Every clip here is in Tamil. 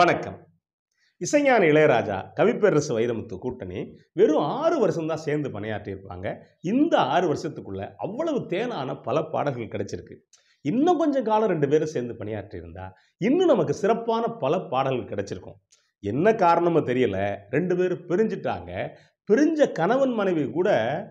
வணக்கம் இசைஞான இளையராஜா கவிப்பேரரசு வைரமுத்து கூட்டணி வெறும் ஆறு வருஷம் தான் சேர்ந்து பணியாற்றியிருப்பாங்க இந்த ஆறு வருஷத்துக்குள்ள அவ்வளவு தேனான பல பாடல்கள் கிடைச்சிருக்கு இன்னும் கொஞ்சம் காலம் ரெண்டு பேரும் சேர்ந்து பணியாற்றியிருந்தா இன்னும் நமக்கு சிறப்பான பல பாடல்கள் கிடைச்சிருக்கும் என்ன காரணமோ தெரியல ரெண்டு பேரும் பிரிஞ்சிட்டாங்க பிரிஞ்ச கணவன் மனைவி கூட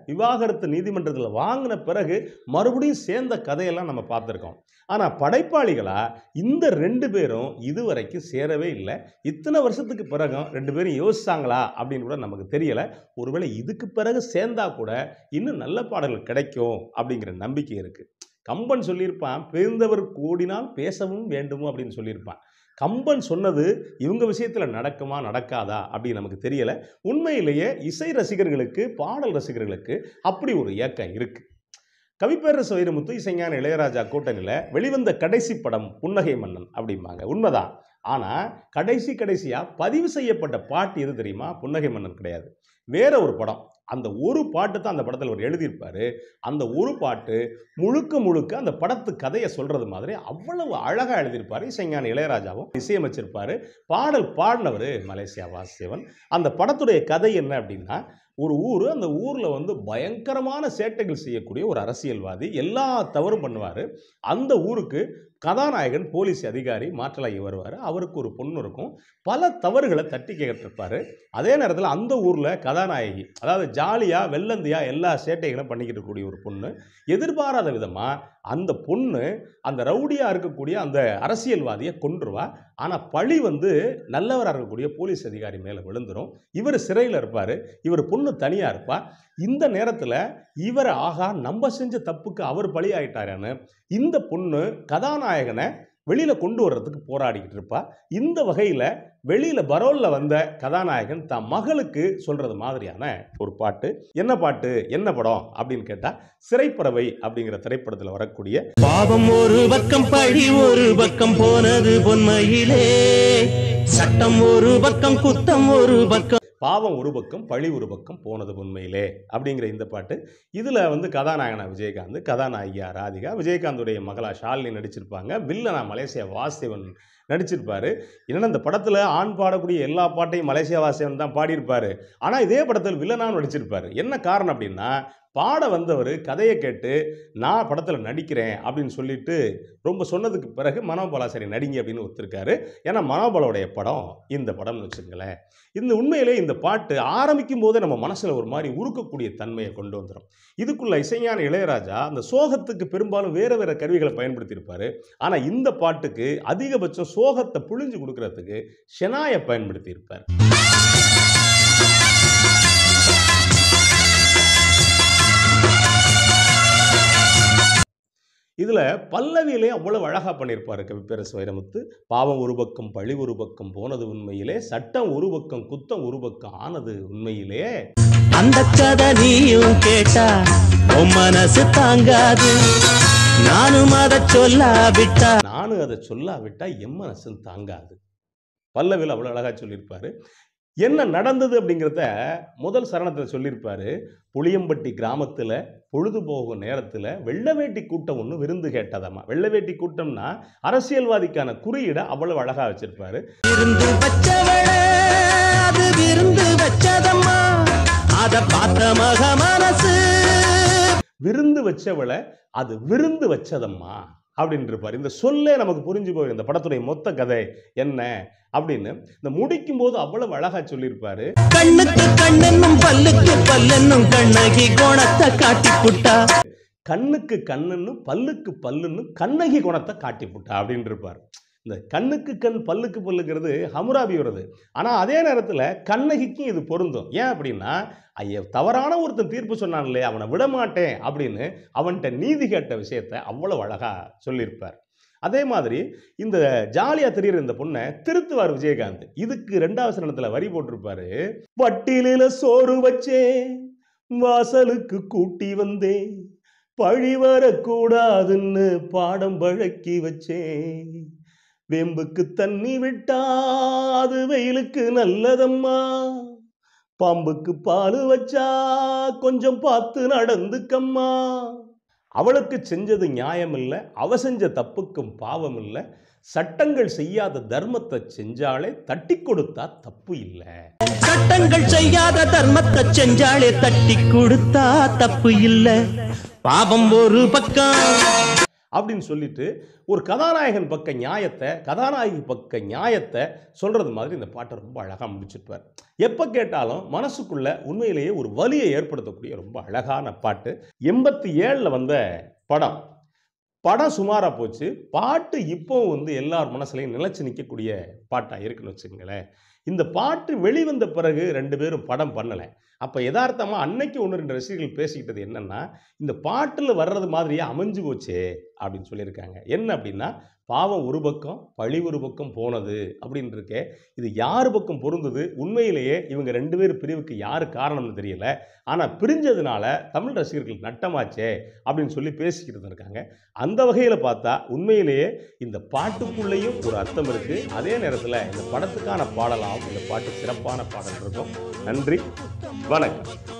விவாகரத்து நீதிமன்றத்தில் வாங்கின பிறகு மறுபடியும் சேர்ந்த கதையெல்லாம் நம்ம பார்த்துருக்கோம் ஆனால் படைப்பாளிகளாக இந்த ரெண்டு பேரும் இதுவரைக்கும் சேரவே இல்லை இத்தனை வருஷத்துக்கு பிறகும் ரெண்டு பேரும் யோசிச்சாங்களா அப்படின்னு கூட நமக்கு தெரியலை ஒருவேளை இதுக்கு பிறகு சேர்ந்தா கூட இன்னும் நல்ல பாடல்கள் கிடைக்கும் அப்படிங்கிற நம்பிக்கை இருக்குது கம்பன் சொல்லியிருப்பான் பிரிந்தவர் கூடினால் பேசவும் வேண்டும் அப்படின்னு சொல்லியிருப்பான் கம்பன் சொன்னது இவங்க விஷயத்தில் நடக்குமா நடக்காதா அப்படின்னு நமக்கு தெரியலை உண்மையிலேயே இசை ரசிகர்களுக்கு பாடல் ரசிகர்களுக்கு அப்படி ஒரு இயக்கம் இருக்குது கவிப்பேரரசு வைரமுத்து இசைஞான இளையராஜா கூட்டணியில் வெளிவந்த கடைசி படம் புன்னகை மன்னன் அப்படிம்பாங்க உண்மைதான் ஆனால் கடைசி கடைசியாக பதிவு செய்யப்பட்ட பாட்டு எது தெரியுமா புன்னகை மன்னன் கிடையாது வேற ஒரு படம் அந்த ஒரு பாட்டு தான் அந்த படத்தில் அவர் எழுதியிருப்பார் அந்த ஒரு பாட்டு முழுக்க முழுக்க அந்த படத்து கதையை சொல்கிறது மாதிரி அவ்வளவு அழகாக எழுதியிருப்பார் இசைஞான இளையராஜாவும் இசையமைச்சிருப்பார் பாடல் பாடினவர் மலேசியா வாசுதேவன் அந்த படத்துடைய கதை என்ன அப்படின்னா ஒரு ஊர் அந்த ஊரில் வந்து பயங்கரமான சேட்டைகள் செய்யக்கூடிய ஒரு அரசியல்வாதி எல்லா தவறும் பண்ணுவார் அந்த ஊருக்கு கதாநாயகன் போலீஸ் அதிகாரி மாற்றலாகி வருவார் அவருக்கு ஒரு பொண்ணு இருக்கும் பல தவறுகளை தட்டி கேட்டிருப்பார் அதே நேரத்தில் அந்த ஊரில் கதாநாயகி அதாவது ஜாலியாக வெள்ளந்தியாக எல்லா சேட்டைகளும் பண்ணிக்கிட்டு கூடிய ஒரு பொண்ணு எதிர்பாராத விதமாக அந்த பொண்ணு அந்த ரவுடியாக இருக்கக்கூடிய அந்த அரசியல்வாதியை கொண்டுருவா ஆனால் பழி வந்து நல்லவராக இருக்கக்கூடிய போலீஸ் அதிகாரி மேலே விழுந்துடும் இவர் சிறையில் இருப்பார் இவர் பொண்ணு பொண்ணு தனியாக இருப்பா இந்த நேரத்தில் இவர் ஆகா நம்ம செஞ்ச தப்புக்கு அவர் பலியாயிட்டாரன்னு இந்த பொண்ணு கதாநாயகனை வெளியில் கொண்டு வர்றதுக்கு போராடிக்கிட்டு இருப்பா இந்த வகையில் வெளியில் பரோலில் வந்த கதாநாயகன் தன் மகளுக்கு சொல்கிறது மாதிரியான ஒரு பாட்டு என்ன பாட்டு என்ன படம் அப்படின்னு கேட்டால் சிறைப்பறவை அப்படிங்கிற திரைப்படத்தில் வரக்கூடிய பாவம் ஒரு பக்கம் பழி ஒரு பக்கம் போனது பொன்மையிலே சட்டம் ஒரு பக்கம் குத்தம் ஒரு பக்கம் பாவம் ஒரு பக்கம் பழி ஒரு பக்கம் போனது உண்மையிலே அப்படிங்கிற இந்த பாட்டு இதில் வந்து கதாநாயகனா விஜயகாந்த் கதாநாயகியா ராதிகா விஜயகாந்துடைய மகளா ஷாலினி நடிச்சிருப்பாங்க வில்லனா மலேசியா வாசிவன் நடிச்சிருப்பாரு என்னென்னா இந்த படத்தில் ஆண் பாடக்கூடிய எல்லா பாட்டையும் மலேசியா வாசியவன் தான் பாடியிருப்பார் ஆனால் இதே படத்தில் வில்லனான்னு நடிச்சிருப்பார் என்ன காரணம் அப்படின்னா பாட வந்தவர் கதையை கேட்டு நான் படத்தில் நடிக்கிறேன் அப்படின்னு சொல்லிட்டு ரொம்ப சொன்னதுக்கு பிறகு மனோபாலா சரி நடிங்க அப்படின்னு ஒத்துருக்காரு ஏன்னா மனோபலோடைய படம் இந்த படம்னு வச்சுக்கங்களேன் இந்த உண்மையிலே இந்த பாட்டு ஆரம்பிக்கும் போதே நம்ம மனசில் ஒரு மாதிரி உருக்கக்கூடிய தன்மையை கொண்டு வந்துடும் இதுக்குள்ள இசையான இளையராஜா அந்த சோகத்துக்கு பெரும்பாலும் வேறு வேறு கருவிகளை பயன்படுத்தியிருப்பார் ஆனால் இந்த பாட்டுக்கு அதிகபட்சம் சோகத்தை புழிஞ்சு கொடுக்கறதுக்கு ஷெனாயை பயன்படுத்தியிருப்பார் இதில் பல்லவியிலே அவ்வளவு அழகாக பண்ணியிருப்பார் கவிப்பேரசு வைரமுத்து பாவம் ஒரு பக்கம் பழி ஒரு பக்கம் போனது உண்மையிலே சட்டம் ஒரு பக்கம் குத்தம் ஒரு பக்கம் ஆனது உண்மையிலே அந்த கதை நீயும் கேட்டா மனசு தாங்காது நானும் அதை சொல்லாவிட்டா நானும் அதை சொல்லாவிட்டா எம் மனசும் தாங்காது பல்லவியில் அவ்வளோ அழகாக சொல்லியிருப்பாரு என்ன நடந்தது அப்படிங்கிறத முதல் சரணத்தில் சொல்லியிருப்பார் புளியம்பட்டி கிராமத்தில் பொழுது போகும் நேரத்தில் வெள்ளவேட்டி கூட்டம் ஒன்று விருந்து கேட்டதாம்மா வெள்ளவேட்டி கூட்டம்னா அரசியல்வாதிக்கான குறியீடை அவ்வளவு அழகாக வச்சிருப்பாரு விருந்து வச்சவளை அது விருந்து வச்சதம்மா அப்படின்னு இருப்பார் இந்த சொல்லே நமக்கு புரிஞ்சு போயிடும் இந்த படத்துடைய மொத்த கதை என்ன அப்படின்னு இந்த முடிக்கும் போது அவ்வளவு அழகா சொல்லியிருப்பாரு கண்ணுக்கு கண்ணனும் பல்லுக்கு பல்லனும் கண்ணகி கோணத்தை காட்டிப்புட்டா கண்ணுக்கு கண்ணுன்னு பல்லுக்கு பல்லுன்னு கண்ணகி குணத்தை காட்டி காட்டிப்புட்டா அப்படின்னு இருப்பார் இந்த கண்ணுக்கு கண் பல்லுக்கு பல்லுங்கிறது ஹமுராபியோடது ஆனால் அதே நேரத்தில் கண்ணகிக்கும் இது பொருந்தும் ஏன் அப்படின்னா ஐய தவறான ஒருத்தன் தீர்ப்பு சொன்னான் இல்லையா அவனை விடமாட்டேன் அப்படின்னு அவன்கிட்ட நீதி கேட்ட விஷயத்த அவ்வளோ அழகாக சொல்லியிருப்பார் அதே மாதிரி இந்த ஜாலியாக தெரியுற இந்த பொண்ணை திருத்துவார் விஜயகாந்த் இதுக்கு ரெண்டாவது சரணத்தில் வரி போட்டிருப்பாரு பட்டியலில் சோறு வச்சே வாசலுக்கு கூட்டி வந்தே பழி வரக்கூடாதுன்னு பாடம் பழக்கி வச்சேன் வேம்புக்கு தண்ணி விட்டா அது வெயிலுக்கு நல்லதம்மா பாம்புக்கு பால் வச்சா கொஞ்சம் பார்த்து நடந்துக்கம்மா அவளுக்கு செஞ்சது நியாயம் இல்லை அவ செஞ்ச தப்புக்கும் பாவம் இல்லை சட்டங்கள் செய்யாத தர்மத்தை செஞ்சாலே தட்டி கொடுத்தா தப்பு இல்லை சட்டங்கள் செய்யாத தர்மத்தை செஞ்சாலே தட்டி கொடுத்தா தப்பு இல்லை பாவம் ஒரு பக்கம் அப்படின்னு சொல்லிட்டு ஒரு கதாநாயகன் பக்க நியாயத்தை கதாநாயகி பக்க நியாயத்தை சொல்கிறது மாதிரி இந்த பாட்டை ரொம்ப அழகாக முடிச்சிருப்பார் எப்போ கேட்டாலும் மனசுக்குள்ள உண்மையிலேயே ஒரு வலியை ஏற்படுத்தக்கூடிய ரொம்ப அழகான பாட்டு எண்பத்தி ஏழில் வந்த படம் படம் சுமாராக போச்சு பாட்டு இப்போ வந்து எல்லார் மனசுலையும் நிலச்சி நிற்கக்கூடிய பாட்டாக இருக்குன்னு வச்சுக்கோங்களேன் இந்த பாட்டு வெளிவந்த பிறகு ரெண்டு பேரும் படம் பண்ணலை அப்போ யதார்த்தமாக அன்னைக்கு ஒன்று ரெண்டு ரசிகர்கள் பேசிக்கிட்டது என்னென்னா இந்த பாட்டில் வர்றது மாதிரியே அமைஞ்சு போச்சே அப்படின்னு சொல்லியிருக்காங்க என்ன அப்படின்னா பாவம் ஒரு பக்கம் பழி ஒரு பக்கம் போனது அப்படின்ட்டு இது யார் பக்கம் பொருந்தது உண்மையிலேயே இவங்க ரெண்டு பேர் பிரிவுக்கு யார் காரணம்னு தெரியல ஆனால் பிரிஞ்சதுனால தமிழ் ரசிகர்கள் நட்டமாச்சே அப்படின்னு சொல்லி பேசிக்கிட்டு இருக்காங்க அந்த வகையில் பார்த்தா உண்மையிலேயே இந்த பாட்டுக்குள்ளேயும் ஒரு அர்த்தம் இருக்குது அதே நேரத்தில் படத்தில் இந்த படத்துக்கான பாடலாம் இந்த பாட்டு சிறப்பான பாடல் இருக்கும் நன்றி வணக்கம்